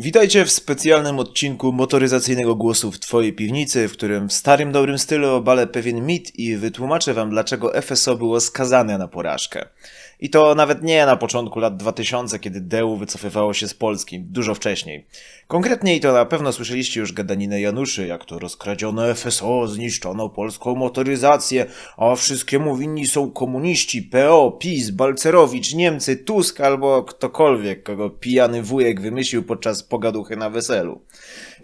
Witajcie w specjalnym odcinku motoryzacyjnego głosu w Twojej piwnicy, w którym w starym dobrym stylu obalę pewien mit i wytłumaczę Wam, dlaczego FSO było skazane na porażkę. I to nawet nie na początku lat 2000, kiedy DEU wycofywało się z Polski, dużo wcześniej. Konkretniej to na pewno słyszeliście już gadaninę Januszy, jak to rozkradziono FSO, zniszczono polską motoryzację, a wszystkiemu winni są komuniści, PO, PiS, Balcerowicz, Niemcy, Tusk albo ktokolwiek, kogo pijany wujek wymyślił podczas pogaduchy na weselu.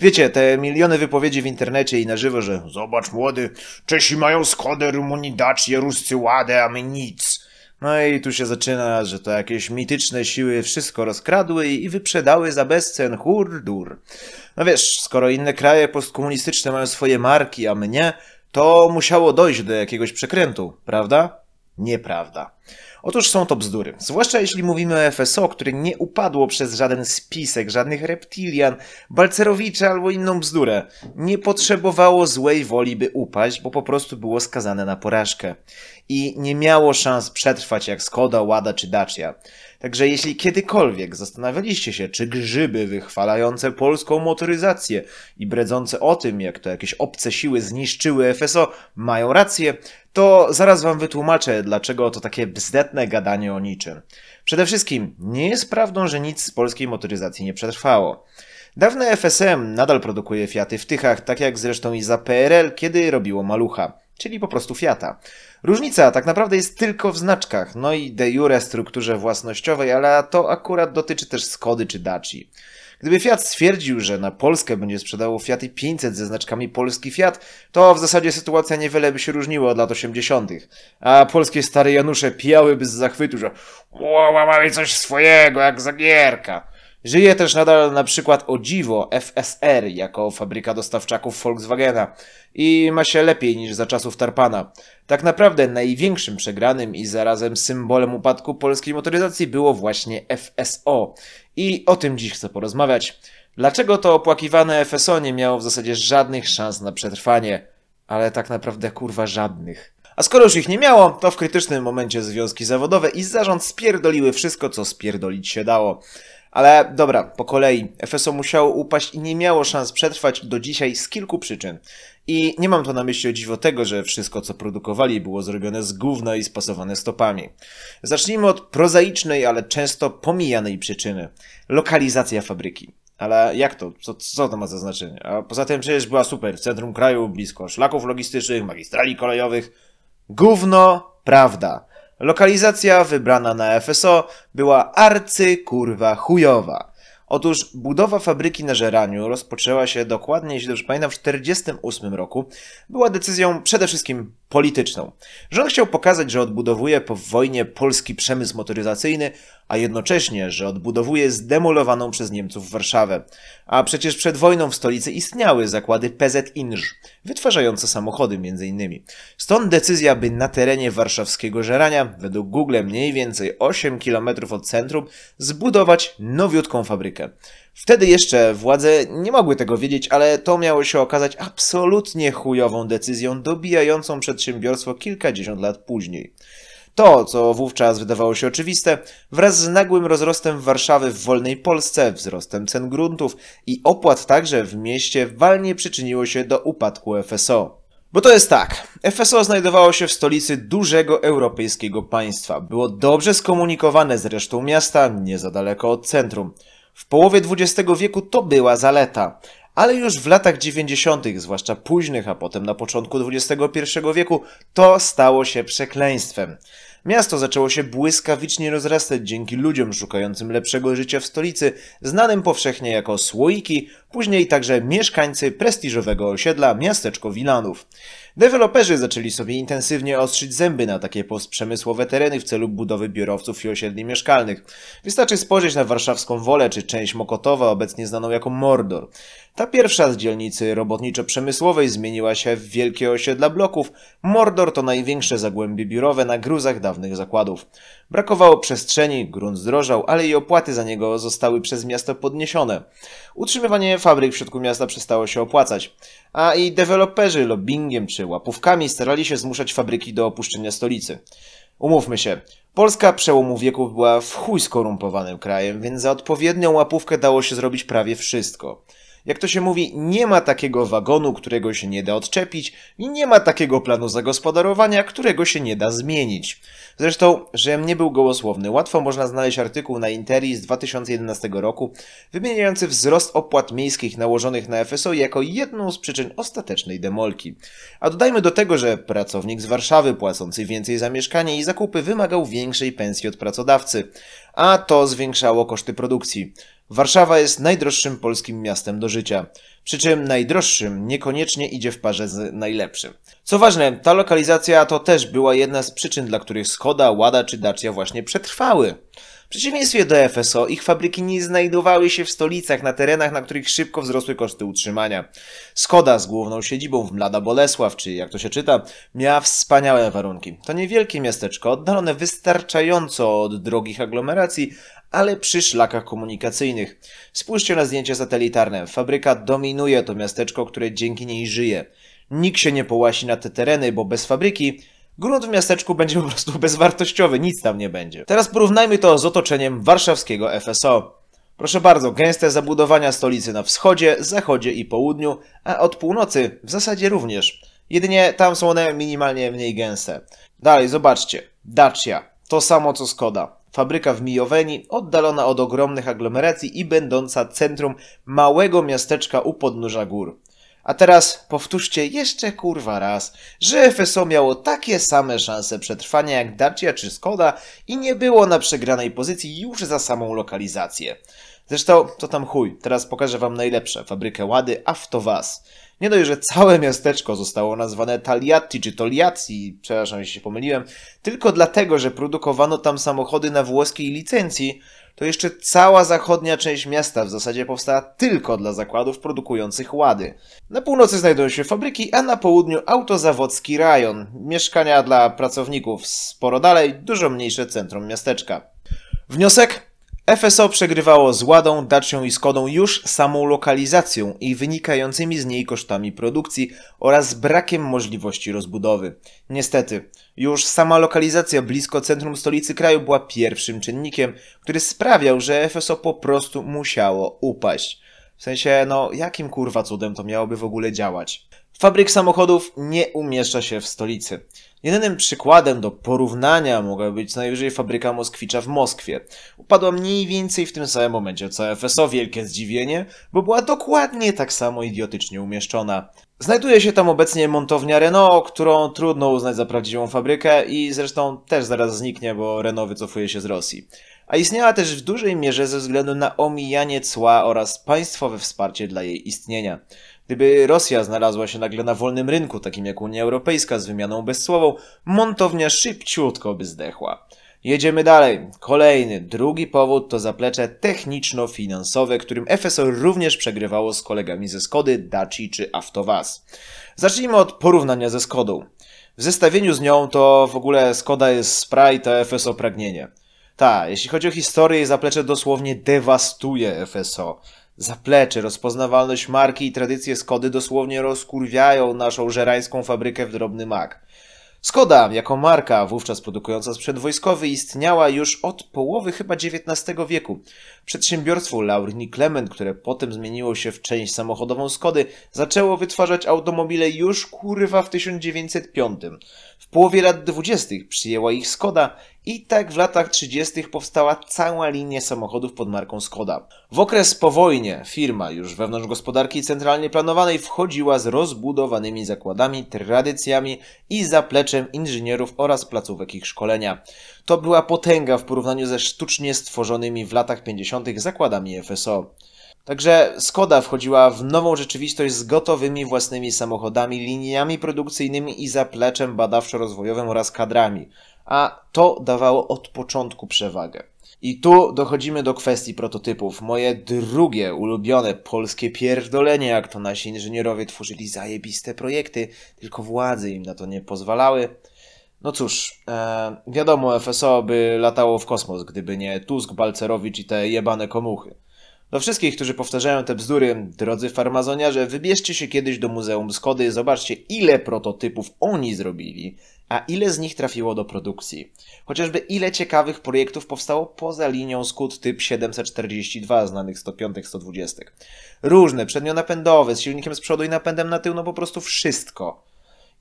Wiecie, te miliony wypowiedzi w internecie i na żywo, że zobacz młody, Czesi mają Skodę, Rumuni Dacie, Ruscy Ładę, a my nic. No i tu się zaczyna, że to jakieś mityczne siły wszystko rozkradły i wyprzedały za bezcen hurdur. No wiesz, skoro inne kraje postkomunistyczne mają swoje marki, a my nie, to musiało dojść do jakiegoś przekrętu, prawda? Nieprawda. Otóż są to bzdury. Zwłaszcza jeśli mówimy o FSO, które nie upadło przez żaden spisek, żadnych reptilian, balcerowicza albo inną bzdurę. Nie potrzebowało złej woli, by upaść, bo po prostu było skazane na porażkę i nie miało szans przetrwać jak Skoda, Łada czy Dacia. Także jeśli kiedykolwiek zastanawialiście się, czy grzyby wychwalające polską motoryzację i bredzące o tym, jak to jakieś obce siły zniszczyły FSO, mają rację, to zaraz wam wytłumaczę, dlaczego to takie bzdetne gadanie o niczym. Przede wszystkim, nie jest prawdą, że nic z polskiej motoryzacji nie przetrwało. Dawne FSM nadal produkuje Fiaty w Tychach, tak jak zresztą i za PRL, kiedy robiło malucha czyli po prostu Fiata. Różnica tak naprawdę jest tylko w znaczkach, no i de jure strukturze własnościowej, ale to akurat dotyczy też Skody czy Daci. Gdyby Fiat stwierdził, że na Polskę będzie sprzedało Fiaty 500 ze znaczkami polski Fiat, to w zasadzie sytuacja niewiele by się różniła od lat 80. A polskie stare Janusze pijałyby z zachwytu, że wow, mamy coś swojego, jak zagierka. Żyje też nadal na przykład o dziwo FSR jako fabryka dostawczaków Volkswagena i ma się lepiej niż za czasów Tarpana. Tak naprawdę największym przegranym i zarazem symbolem upadku polskiej motoryzacji było właśnie FSO. I o tym dziś chcę porozmawiać. Dlaczego to opłakiwane FSO nie miało w zasadzie żadnych szans na przetrwanie? Ale tak naprawdę kurwa żadnych. A skoro już ich nie miało, to w krytycznym momencie związki zawodowe i zarząd spierdoliły wszystko, co spierdolić się dało. Ale dobra, po kolei. FSO musiało upaść i nie miało szans przetrwać do dzisiaj z kilku przyczyn. I nie mam tu na myśli o dziwo tego, że wszystko co produkowali było zrobione z gówna i spasowane stopami. Zacznijmy od prozaicznej, ale często pomijanej przyczyny. Lokalizacja fabryki. Ale jak to? Co, co to ma za znaczenie? A poza tym przecież była super, w centrum kraju, blisko szlaków logistycznych, magistrali kolejowych. Gówno, prawda. Lokalizacja wybrana na FSO była arcy kurwa chujowa. Otóż budowa fabryki na Żeraniu rozpoczęła się dokładnie, jeśli dobrze pamiętam, w 1948 roku. Była decyzją przede wszystkim polityczną. Rząd chciał pokazać, że odbudowuje po wojnie polski przemysł motoryzacyjny a jednocześnie, że odbudowuje zdemolowaną przez Niemców Warszawę. A przecież przed wojną w stolicy istniały zakłady PZ Inż, wytwarzające samochody m.in. Stąd decyzja, by na terenie warszawskiego Żerania, według Google mniej więcej 8 km od centrum, zbudować nowiutką fabrykę. Wtedy jeszcze władze nie mogły tego wiedzieć, ale to miało się okazać absolutnie chujową decyzją, dobijającą przedsiębiorstwo kilkadziesiąt lat później. To, co wówczas wydawało się oczywiste, wraz z nagłym rozrostem Warszawy w wolnej Polsce, wzrostem cen gruntów i opłat także w mieście walnie przyczyniło się do upadku FSO. Bo to jest tak. FSO znajdowało się w stolicy dużego europejskiego państwa. Było dobrze skomunikowane z resztą miasta, nie za daleko od centrum. W połowie XX wieku to była zaleta, ale już w latach 90., zwłaszcza późnych, a potem na początku XXI wieku, to stało się przekleństwem. Miasto zaczęło się błyskawicznie rozrastać dzięki ludziom szukającym lepszego życia w stolicy, znanym powszechnie jako słoiki, później także mieszkańcy prestiżowego osiedla miasteczko Wilanów. Deweloperzy zaczęli sobie intensywnie ostrzyć zęby na takie postprzemysłowe tereny w celu budowy biurowców i osiedli mieszkalnych. Wystarczy spojrzeć na warszawską Wolę czy część Mokotowa, obecnie znaną jako Mordor. Ta pierwsza z dzielnicy robotniczo-przemysłowej zmieniła się w wielkie osiedla bloków. Mordor to największe zagłębie biurowe na gruzach dawnych zakładów. Brakowało przestrzeni, grunt zdrożał, ale i opłaty za niego zostały przez miasto podniesione. Utrzymywanie fabryk w środku miasta przestało się opłacać. A i deweloperzy lobbyingiem czy łapówkami starali się zmuszać fabryki do opuszczenia stolicy. Umówmy się, Polska przełomu wieków była w chuj skorumpowanym krajem, więc za odpowiednią łapówkę dało się zrobić prawie wszystko. Jak to się mówi, nie ma takiego wagonu, którego się nie da odczepić i nie ma takiego planu zagospodarowania, którego się nie da zmienić. Zresztą, że nie był gołosłowny, łatwo można znaleźć artykuł na Interi z 2011 roku wymieniający wzrost opłat miejskich nałożonych na FSO jako jedną z przyczyn ostatecznej demolki. A dodajmy do tego, że pracownik z Warszawy płacący więcej za mieszkanie i zakupy wymagał większej pensji od pracodawcy, a to zwiększało koszty produkcji. Warszawa jest najdroższym polskim miastem do życia. Przy czym najdroższym niekoniecznie idzie w parze z najlepszym. Co ważne, ta lokalizacja to też była jedna z przyczyn, dla których Skoda, Łada czy Dacia właśnie przetrwały. W przeciwieństwie do FSO, ich fabryki nie znajdowały się w stolicach, na terenach, na których szybko wzrosły koszty utrzymania. Skoda z główną siedzibą w Mlada Bolesław, czy jak to się czyta, miała wspaniałe warunki. To niewielkie miasteczko, oddalone wystarczająco od drogich aglomeracji, ale przy szlakach komunikacyjnych. Spójrzcie na zdjęcie satelitarne. Fabryka dominuje to miasteczko, które dzięki niej żyje. Nikt się nie połasi na te tereny, bo bez fabryki Grunt w miasteczku będzie po prostu bezwartościowy, nic tam nie będzie. Teraz porównajmy to z otoczeniem warszawskiego FSO. Proszę bardzo, gęste zabudowania stolicy na wschodzie, zachodzie i południu, a od północy w zasadzie również. Jedynie tam są one minimalnie mniej gęste. Dalej, zobaczcie. Dacia. To samo co Skoda. Fabryka w Mijoweni, oddalona od ogromnych aglomeracji i będąca centrum małego miasteczka u podnóża gór. A teraz powtórzcie jeszcze kurwa raz, że FSO miało takie same szanse przetrwania jak Dacia czy Skoda i nie było na przegranej pozycji już za samą lokalizację. Zresztą, to tam chuj, teraz pokażę wam najlepsze, fabrykę Łady Aftowas. Nie dość, że całe miasteczko zostało nazwane Taliatti czy Toliazzi, przepraszam jeśli się pomyliłem, tylko dlatego, że produkowano tam samochody na włoskiej licencji, to jeszcze cała zachodnia część miasta w zasadzie powstała tylko dla zakładów produkujących łady. Na północy znajdują się fabryki, a na południu autozawodzki rajon, mieszkania dla pracowników, sporo dalej, dużo mniejsze centrum miasteczka. Wniosek? FSO przegrywało z Ładą, Dacią i Skodą już samą lokalizacją i wynikającymi z niej kosztami produkcji oraz brakiem możliwości rozbudowy. Niestety, już sama lokalizacja blisko centrum stolicy kraju była pierwszym czynnikiem, który sprawiał, że FSO po prostu musiało upaść. W sensie, no jakim kurwa cudem to miałoby w ogóle działać? Fabryk samochodów nie umieszcza się w stolicy. Jedynym przykładem do porównania mogła być najwyżej fabryka Moskwicza w Moskwie. Upadła mniej więcej w tym samym momencie co FSO, wielkie zdziwienie, bo była dokładnie tak samo idiotycznie umieszczona. Znajduje się tam obecnie montownia Renault, którą trudno uznać za prawdziwą fabrykę i zresztą też zaraz zniknie, bo Renault wycofuje się z Rosji. A istniała też w dużej mierze ze względu na omijanie cła oraz państwowe wsparcie dla jej istnienia. Gdyby Rosja znalazła się nagle na wolnym rynku, takim jak Unia Europejska z wymianą bezsłową, montownia szybciutko by zdechła. Jedziemy dalej. Kolejny, drugi powód to zaplecze techniczno-finansowe, którym FSO również przegrywało z kolegami ze Skody, Daci czy Avtovaz. Zacznijmy od porównania ze Skodą. W zestawieniu z nią to w ogóle Skoda jest Sprite, a FSO pragnienie. Ta, jeśli chodzi o historię, jej zaplecze dosłownie dewastuje FSO. Zaplecze, rozpoznawalność marki i tradycje Skody dosłownie rozkurwiają naszą żerańską fabrykę w drobny mak. Skoda, jako marka wówczas produkująca sprzęt wojskowy, istniała już od połowy chyba XIX wieku. Przedsiębiorstwo Laurini Clement, które potem zmieniło się w część samochodową Skody, zaczęło wytwarzać automobile już kurwa w 1905. W połowie lat 20. przyjęła ich Skoda i tak w latach 30. powstała cała linia samochodów pod marką Skoda. W okres po wojnie firma już wewnątrz gospodarki centralnie planowanej wchodziła z rozbudowanymi zakładami, tradycjami i zapleczem inżynierów oraz placówek ich szkolenia. To była potęga w porównaniu ze sztucznie stworzonymi w latach 50. zakładami FSO. Także Skoda wchodziła w nową rzeczywistość z gotowymi własnymi samochodami, liniami produkcyjnymi i zapleczem badawczo-rozwojowym oraz kadrami a to dawało od początku przewagę. I tu dochodzimy do kwestii prototypów. Moje drugie ulubione polskie pierdolenie, jak to nasi inżynierowie tworzyli zajebiste projekty, tylko władze im na to nie pozwalały. No cóż, e, wiadomo, FSO by latało w kosmos, gdyby nie Tusk, Balcerowicz i te jebane komuchy. Do wszystkich, którzy powtarzają te bzdury, drodzy farmazoniarze, wybierzcie się kiedyś do Muzeum Skody, i zobaczcie ile prototypów oni zrobili, a ile z nich trafiło do produkcji. Chociażby ile ciekawych projektów powstało poza linią Skód typ 742, znanych 105-120. Różne, przednionapędowe, z silnikiem z przodu i napędem na tył, no po prostu wszystko.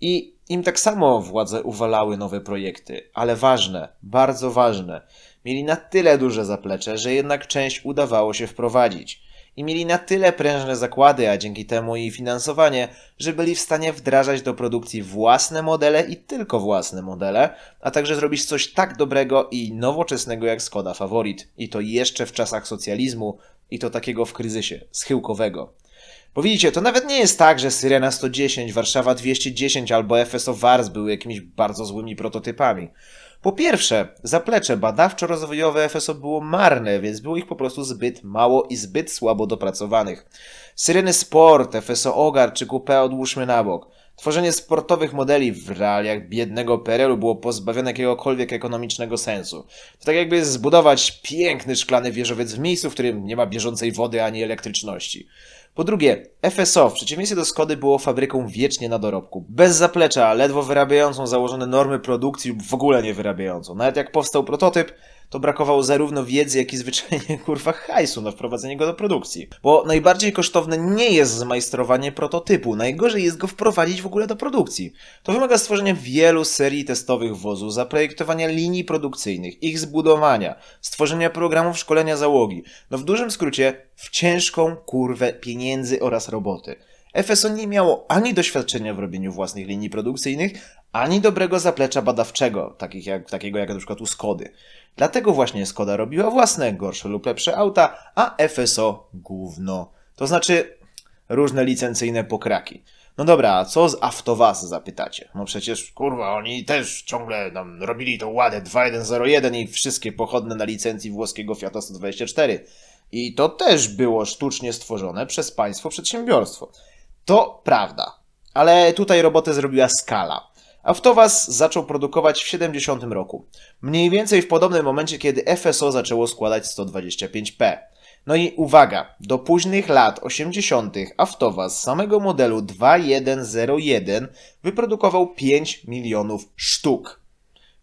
I im tak samo władze uwalały nowe projekty, ale ważne, bardzo ważne. Mieli na tyle duże zaplecze, że jednak część udawało się wprowadzić. I mieli na tyle prężne zakłady, a dzięki temu i finansowanie, że byli w stanie wdrażać do produkcji własne modele i tylko własne modele, a także zrobić coś tak dobrego i nowoczesnego jak Skoda Favorit. I to jeszcze w czasach socjalizmu, i to takiego w kryzysie, schyłkowego. Bo widzicie, to nawet nie jest tak, że Syrena 110, Warszawa 210 albo FSO Wars były jakimiś bardzo złymi prototypami. Po pierwsze, zaplecze badawczo-rozwojowe FSO było marne, więc było ich po prostu zbyt mało i zbyt słabo dopracowanych. Syreny Sport, FSO Ogar czy Coupé odłóżmy na bok. Tworzenie sportowych modeli w realiach biednego PRL-u było pozbawione jakiegokolwiek ekonomicznego sensu. To tak jakby zbudować piękny szklany wieżowiec w miejscu, w którym nie ma bieżącej wody ani elektryczności. Po drugie, FSO w przeciwieństwie do Skody było fabryką wiecznie na dorobku. Bez zaplecza, ledwo wyrabiającą założone normy produkcji lub w ogóle nie wyrabiającą. Nawet jak powstał prototyp, to brakowało zarówno wiedzy, jak i zwyczajnie kurwa hajsu na wprowadzenie go do produkcji. Bo najbardziej kosztowne nie jest zmajstrowanie prototypu, najgorzej jest go wprowadzić w ogóle do produkcji. To wymaga stworzenia wielu serii testowych wozu, zaprojektowania linii produkcyjnych, ich zbudowania, stworzenia programów szkolenia załogi. No w dużym skrócie, w ciężką kurwę pieniędzy oraz roboty. FSO nie miało ani doświadczenia w robieniu własnych linii produkcyjnych, ani dobrego zaplecza badawczego, takich jak, takiego jak na przykład u Skody. Dlatego właśnie Skoda robiła własne, gorsze lub lepsze auta, a FSO gówno. To znaczy różne licencyjne pokraki. No dobra, a co z Aftowas zapytacie? No przecież kurwa, oni też ciągle nam robili tą ładę 2101 i wszystkie pochodne na licencji włoskiego Fiata 124. I to też było sztucznie stworzone przez państwo przedsiębiorstwo. To prawda. Ale tutaj robotę zrobiła skala. Autowas zaczął produkować w 70 roku, mniej więcej w podobnym momencie, kiedy FSO zaczęło składać 125P. No i uwaga, do późnych lat 80. z samego modelu 2101 wyprodukował 5 milionów sztuk.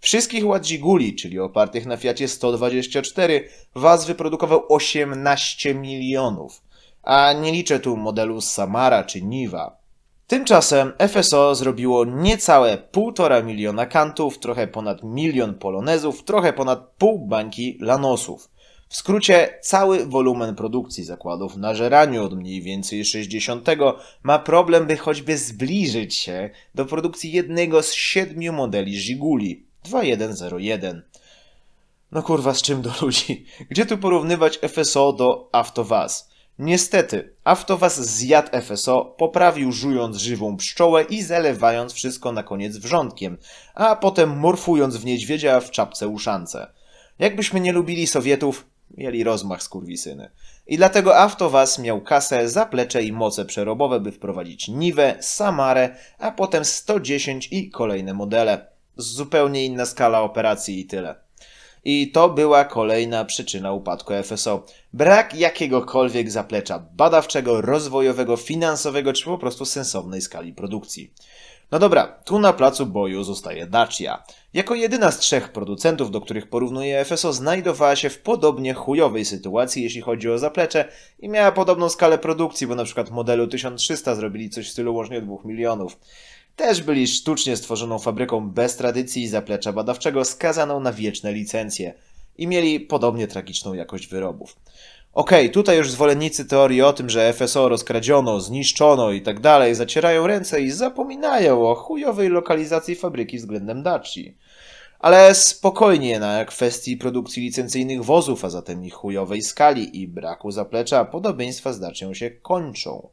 Wszystkich ładziguli, czyli opartych na Fiacie 124, Waz wyprodukował 18 milionów. A nie liczę tu modelu Samara czy Niwa. Tymczasem FSO zrobiło niecałe 1,5 miliona kantów, trochę ponad milion polonezów, trochę ponad pół bańki lanosów. W skrócie, cały wolumen produkcji zakładów na żeraniu od mniej więcej 60 ma problem, by choćby zbliżyć się do produkcji jednego z siedmiu modeli Żiguli 2101. No kurwa, z czym do ludzi? Gdzie tu porównywać FSO do AutoWAZ? Niestety, Aftowas zjadł FSO, poprawił żując żywą pszczołę i zalewając wszystko na koniec wrzątkiem, a potem morfując w niedźwiedzia w czapce uszance. Jakbyśmy nie lubili Sowietów, mieli rozmach kurwisyny. I dlatego Aftowas miał kasę, zaplecze i moce przerobowe, by wprowadzić Niwę, Samarę, a potem 110 i kolejne modele. Zupełnie inna skala operacji i tyle. I to była kolejna przyczyna upadku FSO. Brak jakiegokolwiek zaplecza badawczego, rozwojowego, finansowego czy po prostu sensownej skali produkcji. No dobra, tu na placu boju zostaje Dacia. Jako jedyna z trzech producentów, do których porównuje FSO, znajdowała się w podobnie chujowej sytuacji, jeśli chodzi o zaplecze i miała podobną skalę produkcji, bo na przykład modelu 1300 zrobili coś w stylu łącznie 2 milionów też byli sztucznie stworzoną fabryką bez tradycji i zaplecza badawczego skazaną na wieczne licencje i mieli podobnie tragiczną jakość wyrobów. Okej, okay, tutaj już zwolennicy teorii o tym, że FSO rozkradziono, zniszczono i tak dalej, zacierają ręce i zapominają o chujowej lokalizacji fabryki względem Daci. Ale spokojnie na kwestii produkcji licencyjnych wozów, a zatem ich chujowej skali i braku zaplecza, podobieństwa z Dacią się kończą.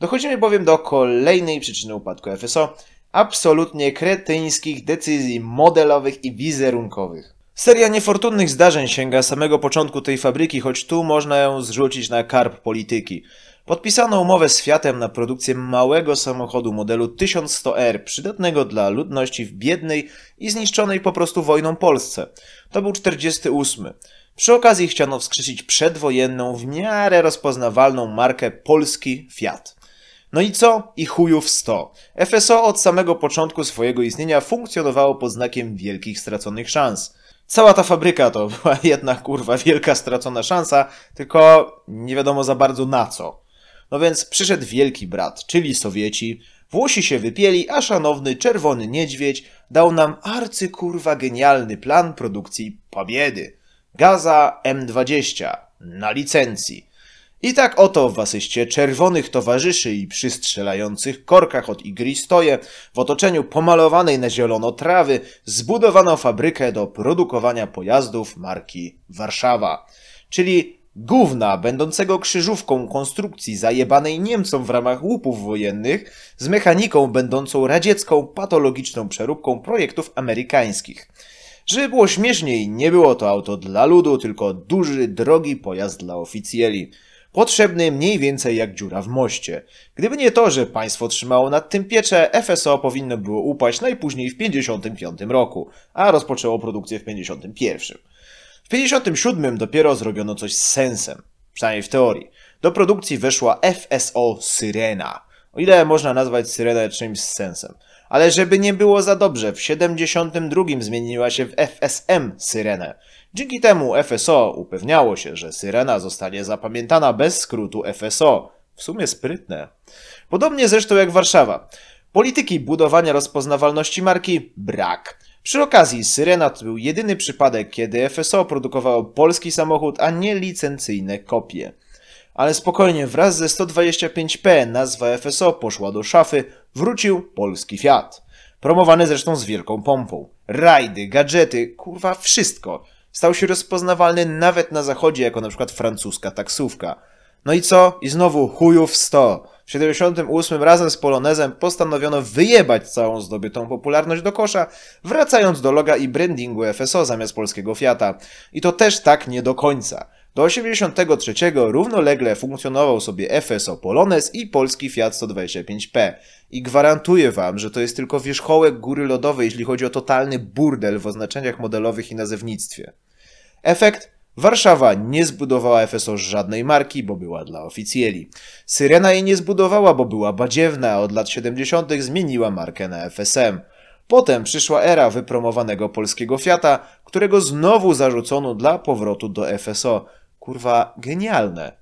Dochodzimy bowiem do kolejnej przyczyny upadku FSO, absolutnie kretyńskich decyzji modelowych i wizerunkowych. Seria niefortunnych zdarzeń sięga samego początku tej fabryki, choć tu można ją zrzucić na karb polityki. Podpisano umowę z Fiatem na produkcję małego samochodu modelu 1100R, przydatnego dla ludności w biednej i zniszczonej po prostu wojną Polsce. To był 48. Przy okazji chciano wskrzesić przedwojenną, w miarę rozpoznawalną markę polski Fiat. No i co? I chujów 100. FSO od samego początku swojego istnienia funkcjonowało pod znakiem wielkich straconych szans. Cała ta fabryka to była jedna kurwa wielka stracona szansa, tylko nie wiadomo za bardzo na co. No więc przyszedł wielki brat, czyli Sowieci. Włosi się wypieli, a szanowny czerwony niedźwiedź dał nam arcykurwa genialny plan produkcji Pobiedy. Gaza M20 na licencji. I tak oto w asyście czerwonych towarzyszy i przystrzelających korkach od igry stoje, w otoczeniu pomalowanej na zielono trawy, zbudowano fabrykę do produkowania pojazdów marki Warszawa. Czyli Gówna, będącego krzyżówką konstrukcji zajebanej Niemcom w ramach łupów wojennych, z mechaniką będącą radziecką patologiczną przeróbką projektów amerykańskich. Żeby było śmieszniej, nie było to auto dla ludu, tylko duży, drogi pojazd dla oficjeli potrzebny mniej więcej jak dziura w moście. Gdyby nie to, że państwo trzymało nad tym pieczę, FSO powinno było upaść najpóźniej w 55 roku, a rozpoczęło produkcję w 51. W 57 dopiero zrobiono coś z sensem, przynajmniej w teorii. Do produkcji weszła FSO Syrena. O ile można nazwać Syrenę czymś z sensem. Ale żeby nie było za dobrze, w 72 zmieniła się w FSM Syrenę. Dzięki temu FSO upewniało się, że Syrena zostanie zapamiętana bez skrótu FSO. W sumie sprytne. Podobnie zresztą jak Warszawa. Polityki budowania rozpoznawalności marki brak. Przy okazji Syrena to był jedyny przypadek, kiedy FSO produkowało polski samochód, a nie licencyjne kopie. Ale spokojnie, wraz ze 125P nazwa FSO poszła do szafy, Wrócił polski Fiat. Promowany zresztą z wielką pompą. Rajdy, gadżety, kurwa wszystko. Stał się rozpoznawalny nawet na zachodzie, jako na przykład francuska taksówka. No i co? I znowu chujów 100. W 78 razem z Polonezem postanowiono wyjebać całą zdobytą popularność do kosza, wracając do loga i brandingu FSO zamiast polskiego Fiata. I to też tak nie do końca. Do 83 równolegle funkcjonował sobie FSO Polones i polski Fiat 125P. I gwarantuję wam, że to jest tylko wierzchołek góry lodowej, jeśli chodzi o totalny burdel w oznaczeniach modelowych i nazewnictwie. Efekt? Warszawa nie zbudowała FSO żadnej marki, bo była dla oficjeli. Syrena jej nie zbudowała, bo była badziewna, a od lat 70. zmieniła markę na FSM. Potem przyszła era wypromowanego polskiego Fiata, którego znowu zarzucono dla powrotu do FSO, kurwa genialne.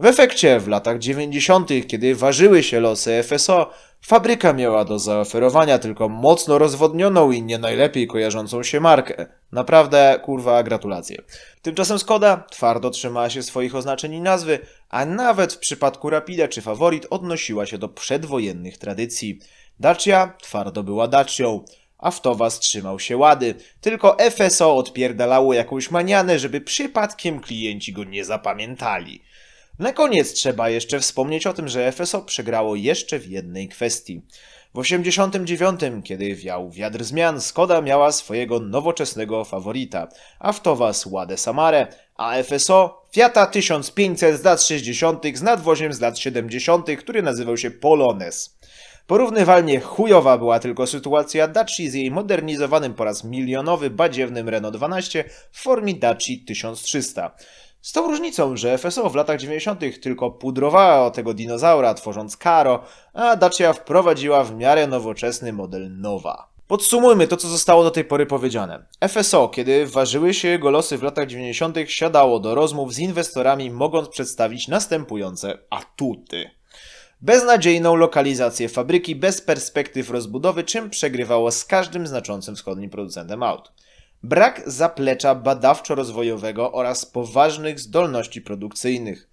W efekcie w latach 90., kiedy ważyły się losy FSO, fabryka miała do zaoferowania tylko mocno rozwodnioną i nie najlepiej kojarzącą się markę. Naprawdę, kurwa, gratulacje. Tymczasem Skoda twardo trzymała się swoich oznaczeń i nazwy, a nawet w przypadku Rapida czy Favorit odnosiła się do przedwojennych tradycji. Dacia twardo była Dacią, Aftowas trzymał się łady, tylko FSO odpierdalało jakąś manianę, żeby przypadkiem klienci go nie zapamiętali. Na koniec trzeba jeszcze wspomnieć o tym, że FSO przegrało jeszcze w jednej kwestii. W 89, kiedy wiał wiatr zmian, Skoda miała swojego nowoczesnego faworita, Aftowas Ładę Samarę, a FSO Fiata 1500 z lat 60. z nadwoziem z lat 70., który nazywał się Polones. Porównywalnie chujowa była tylko sytuacja Daci z jej modernizowanym po raz milionowy badziewnym Renault 12 w formie Daci 1300. Z tą różnicą, że FSO w latach 90. tylko pudrowało tego dinozaura, tworząc Karo, a Dacia wprowadziła w miarę nowoczesny model Nowa. Podsumujmy to, co zostało do tej pory powiedziane. FSO, kiedy ważyły się jego losy w latach 90., siadało do rozmów z inwestorami, mogąc przedstawić następujące atuty beznadziejną lokalizację fabryki bez perspektyw rozbudowy, czym przegrywało z każdym znaczącym wschodnim producentem aut. Brak zaplecza badawczo-rozwojowego oraz poważnych zdolności produkcyjnych.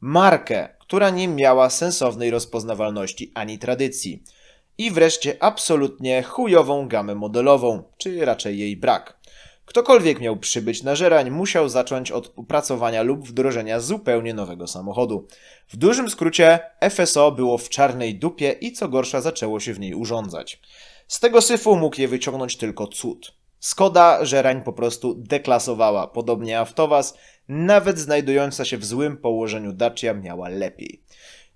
Markę, która nie miała sensownej rozpoznawalności ani tradycji. I wreszcie absolutnie chujową gamę modelową, czy raczej jej brak. Ktokolwiek miał przybyć na Żerań, musiał zacząć od opracowania lub wdrożenia zupełnie nowego samochodu. W dużym skrócie, FSO było w czarnej dupie i co gorsza zaczęło się w niej urządzać. Z tego syfu mógł je wyciągnąć tylko cud. Skoda Żerań po prostu deklasowała, podobnie Aftowas, nawet znajdująca się w złym położeniu Dacia miała lepiej.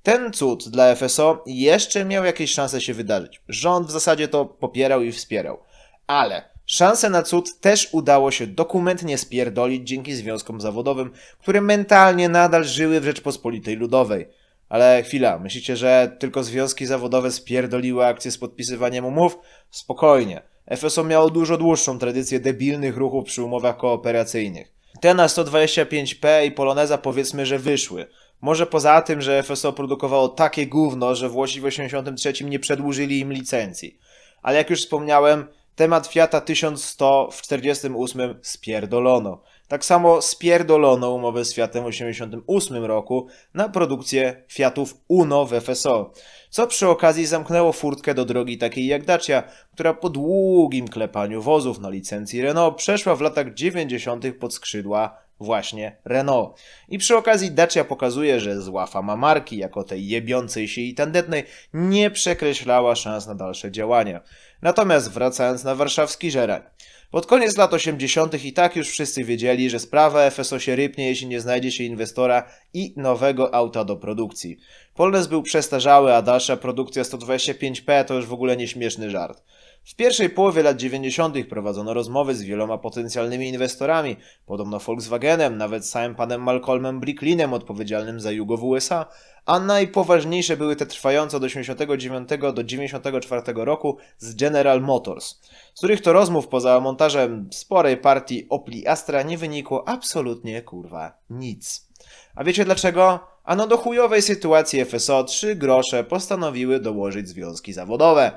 Ten cud dla FSO jeszcze miał jakieś szanse się wydarzyć. Rząd w zasadzie to popierał i wspierał. Ale Szanse na cud też udało się dokumentnie spierdolić dzięki związkom zawodowym, które mentalnie nadal żyły w Rzeczpospolitej Ludowej. Ale chwila, myślicie, że tylko związki zawodowe spierdoliły akcję z podpisywaniem umów? Spokojnie. FSO miało dużo dłuższą tradycję debilnych ruchów przy umowach kooperacyjnych. Te na 125P i Poloneza powiedzmy, że wyszły. Może poza tym, że FSO produkowało takie gówno, że Włosi w 83 nie przedłużyli im licencji. Ale jak już wspomniałem, Temat Fiata 1100 w 48 spierdolono. Tak samo spierdolono umowę z Fiatem w 1988 roku na produkcję Fiatów Uno w FSO, co przy okazji zamknęło furtkę do drogi takiej jak Dacia, która po długim klepaniu wozów na licencji Renault przeszła w latach 90. pod skrzydła właśnie Renault. I przy okazji Dacia pokazuje, że zła fama marki, jako tej jebiącej się i tandetnej, nie przekreślała szans na dalsze działania. Natomiast wracając na warszawski żerań. Pod koniec lat 80. i tak już wszyscy wiedzieli, że sprawa FSO się rypnie, jeśli nie znajdzie się inwestora i nowego auta do produkcji. Polnes był przestarzały, a dalsza produkcja 125p to już w ogóle nieśmieszny żart. W pierwszej połowie lat 90. prowadzono rozmowy z wieloma potencjalnymi inwestorami, podobno Volkswagenem, nawet samym panem Malcolmem Bricklinem odpowiedzialnym za jugo w USA, a najpoważniejsze były te trwające od 89 do 94 roku z General Motors, z których to rozmów poza montażem sporej partii Opli Astra nie wynikło absolutnie kurwa nic. A wiecie dlaczego? Ano do chujowej sytuacji FSO 3 grosze postanowiły dołożyć związki zawodowe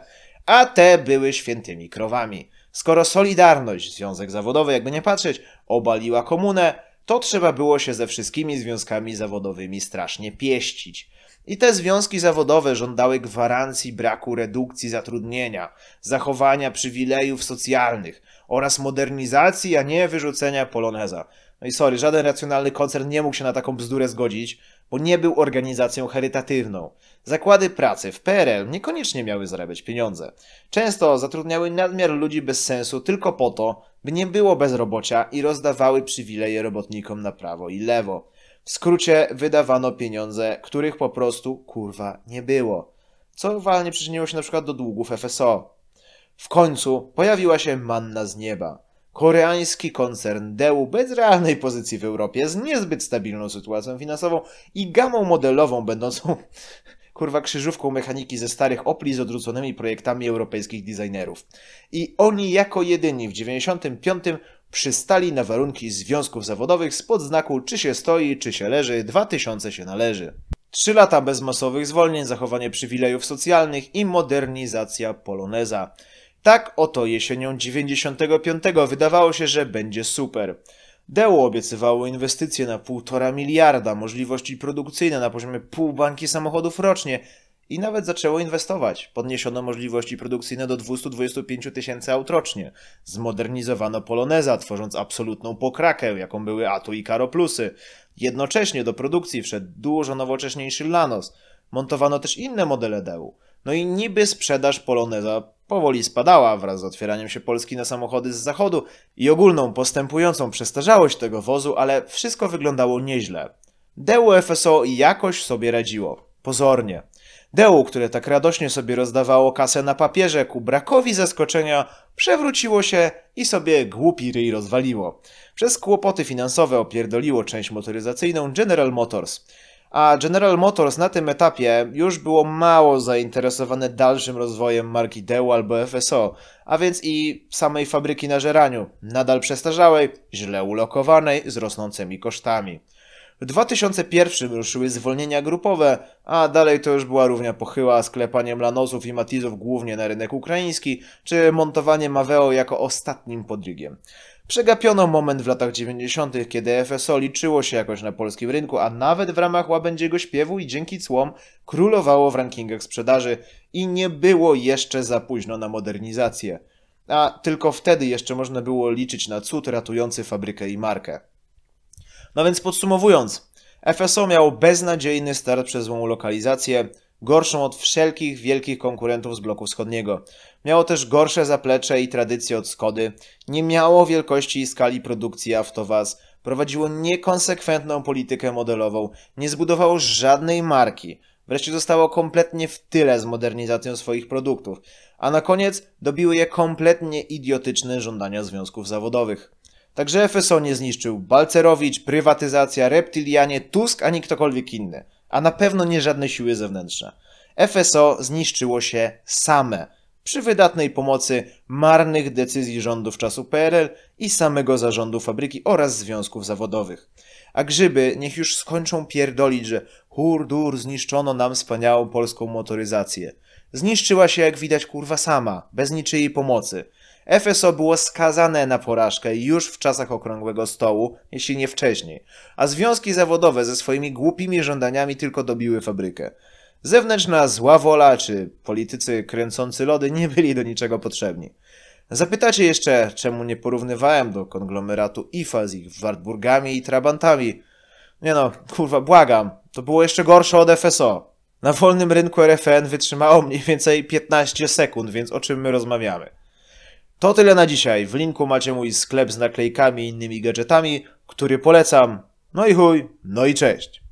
a te były świętymi krowami. Skoro Solidarność, związek zawodowy, jakby nie patrzeć, obaliła komunę, to trzeba było się ze wszystkimi związkami zawodowymi strasznie pieścić. I te związki zawodowe żądały gwarancji braku redukcji zatrudnienia, zachowania przywilejów socjalnych oraz modernizacji, a nie wyrzucenia poloneza. No i sorry, żaden racjonalny koncern nie mógł się na taką bzdurę zgodzić, bo nie był organizacją charytatywną. Zakłady pracy w PRL niekoniecznie miały zarabiać pieniądze. Często zatrudniały nadmiar ludzi bez sensu tylko po to, by nie było bezrobocia i rozdawały przywileje robotnikom na prawo i lewo. W skrócie wydawano pieniądze, których po prostu kurwa nie było. Co walnie przyczyniło się na przykład do długów FSO. W końcu pojawiła się manna z nieba. Koreański koncern Deu bez realnej pozycji w Europie, z niezbyt stabilną sytuacją finansową i gamą modelową będącą kurwa krzyżówką mechaniki ze starych Opli z odwróconymi projektami europejskich designerów. I oni jako jedyni w 95 przystali na warunki związków zawodowych spod znaku czy się stoi, czy się leży, 2000 się należy. Trzy lata bez masowych zwolnień, zachowanie przywilejów socjalnych i modernizacja poloneza. Tak oto jesienią 95 wydawało się, że będzie super. Deo obiecywało inwestycje na półtora miliarda, możliwości produkcyjne na poziomie pół banki samochodów rocznie i nawet zaczęło inwestować. Podniesiono możliwości produkcyjne do 225 tysięcy aut rocznie. Zmodernizowano Poloneza, tworząc absolutną pokrakę, jaką były Atu i Karo Plusy. Jednocześnie do produkcji wszedł dużo nowocześniejszy Lanos. Montowano też inne modele Deu. No i niby sprzedaż Poloneza powoli spadała wraz z otwieraniem się Polski na samochody z zachodu i ogólną postępującą przestarzałość tego wozu, ale wszystko wyglądało nieźle. DU FSO jakoś sobie radziło. Pozornie. DU, które tak radośnie sobie rozdawało kasę na papierze, ku brakowi zaskoczenia przewróciło się i sobie głupi ryj rozwaliło. Przez kłopoty finansowe opierdoliło część motoryzacyjną General Motors a General Motors na tym etapie już było mało zainteresowane dalszym rozwojem marki Deu albo FSO, a więc i samej fabryki na żeraniu, nadal przestarzałej, źle ulokowanej, z rosnącymi kosztami. W 2001 ruszyły zwolnienia grupowe, a dalej to już była równia pochyła sklepaniem lanosów i matizów głównie na rynek ukraiński, czy montowaniem Maveo jako ostatnim podrygiem. Przegapiono moment w latach 90., kiedy FSO liczyło się jakoś na polskim rynku, a nawet w ramach łabędziego śpiewu i dzięki cłom królowało w rankingach sprzedaży i nie było jeszcze za późno na modernizację. A tylko wtedy jeszcze można było liczyć na cud ratujący fabrykę i markę. No więc podsumowując, FSO miał beznadziejny start przez złą lokalizację, gorszą od wszelkich wielkich konkurentów z bloku wschodniego. Miało też gorsze zaplecze i tradycje od Skody, nie miało wielkości i skali produkcji Avtovaz, prowadziło niekonsekwentną politykę modelową, nie zbudowało żadnej marki, wreszcie zostało kompletnie w tyle z modernizacją swoich produktów, a na koniec dobiły je kompletnie idiotyczne żądania związków zawodowych. Także FSO nie zniszczył Balcerowicz, prywatyzacja, reptilianie, Tusk ani ktokolwiek inny a na pewno nie żadne siły zewnętrzne. FSO zniszczyło się same przy wydatnej pomocy marnych decyzji rządów czasu PRL i samego zarządu fabryki oraz związków zawodowych. A grzyby niech już skończą pierdolić, że hurdur zniszczono nam wspaniałą polską motoryzację. Zniszczyła się jak widać kurwa sama, bez niczyjej pomocy. FSO było skazane na porażkę już w czasach okrągłego stołu, jeśli nie wcześniej, a związki zawodowe ze swoimi głupimi żądaniami tylko dobiły fabrykę. Zewnętrzna zła wola czy politycy kręcący lody nie byli do niczego potrzebni. Zapytacie jeszcze, czemu nie porównywałem do konglomeratu IFA z ich Wartburgami i Trabantami. Nie no, kurwa, błagam, to było jeszcze gorsze od FSO. Na wolnym rynku RFN wytrzymało mniej więcej 15 sekund, więc o czym my rozmawiamy? To tyle na dzisiaj. W linku macie mój sklep z naklejkami i innymi gadżetami, który polecam. No i chuj, no i cześć.